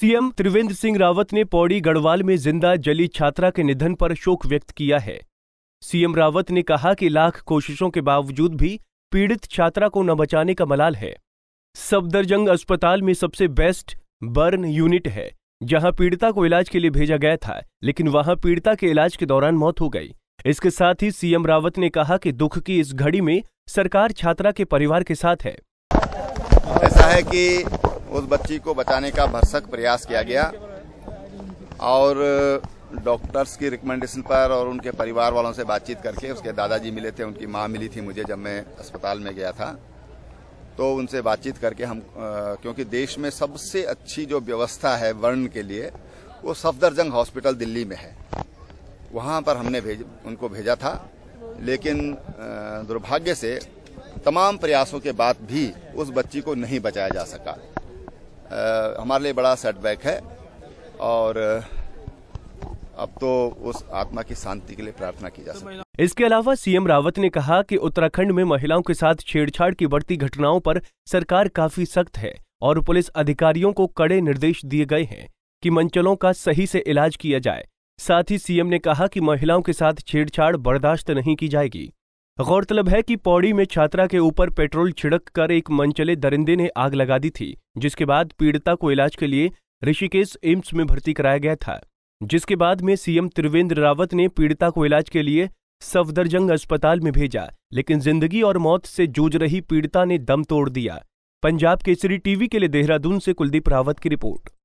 CM Trivendra Singh Rawat ने पौड़ी गढ़वाल में जिंदा जली छात्रा के निधन पर शोक व्यक्त किया है सीएम रावत ने कहा कि लाख कोशिशों के बावजूद भी पीड़ित छात्रा को न बचाने का मलाल है सफदरजंग अस्पताल में सबसे बेस्ट बर्न यूनिट है जहां पीड़िता को इलाज के लिए भेजा गया था लेकिन वहां पीड़िता के इलाज के दौरान मौत हो गई इसके साथ ही सीएम रावत ने कहा कि दुख की इस घड़ी में सरकार छात्रा के परिवार के साथ है ऐसा है कि उस बच्ची को बचाने का भरसक प्रयास किया गया और डॉक्टर्स की रिकमेंडेशन पर और उनके परिवार वालों से बातचीत करके उसके दादाजी मिले थे उनकी माँ मिली थी मुझे जब मैं अस्पताल में गया था तो उनसे बातचीत करके हम क्योंकि देश में सबसे अच्छी जो व्यवस्था है वर्ण के लिए वो सफदरजंग हॉस्पिटल दिल्ली में है वहाँ पर हमने भेज उनको भेजा था लेकिन दुर्भाग्य से तमाम प्रयासों के बाद भी उस बच्ची को नहीं बचाया जा सका हमारे लिए बड़ा सेटबैक है और अब तो उस आत्मा की शांति के लिए प्रार्थना की जा सकती है इसके अलावा सीएम रावत ने कहा कि उत्तराखंड में महिलाओं के साथ छेड़छाड़ की बढ़ती घटनाओं पर सरकार काफी सख्त है और पुलिस अधिकारियों को कड़े निर्देश दिए गए हैं कि मंचलों का सही से इलाज किया जाए साथ ही सीएम ने कहा कि महिलाओं के साथ छेड़छाड़ बर्दाश्त नहीं की जाएगी गौरतलब है कि पौड़ी में छात्रा के ऊपर पेट्रोल छिड़क कर एक मनचले दरिंदे ने आग लगा दी थी जिसके बाद पीड़िता को इलाज के लिए ऋषिकेश एम्स में भर्ती कराया गया था जिसके बाद में सीएम त्रिवेंद्र रावत ने पीड़िता को इलाज के लिए सफदरजंग अस्पताल में भेजा लेकिन जिंदगी और मौत से जूझ रही पीड़िता ने दम तोड़ दिया पंजाब केसरी टीवी के लिए देहरादून से कुलदीप रावत की रिपोर्ट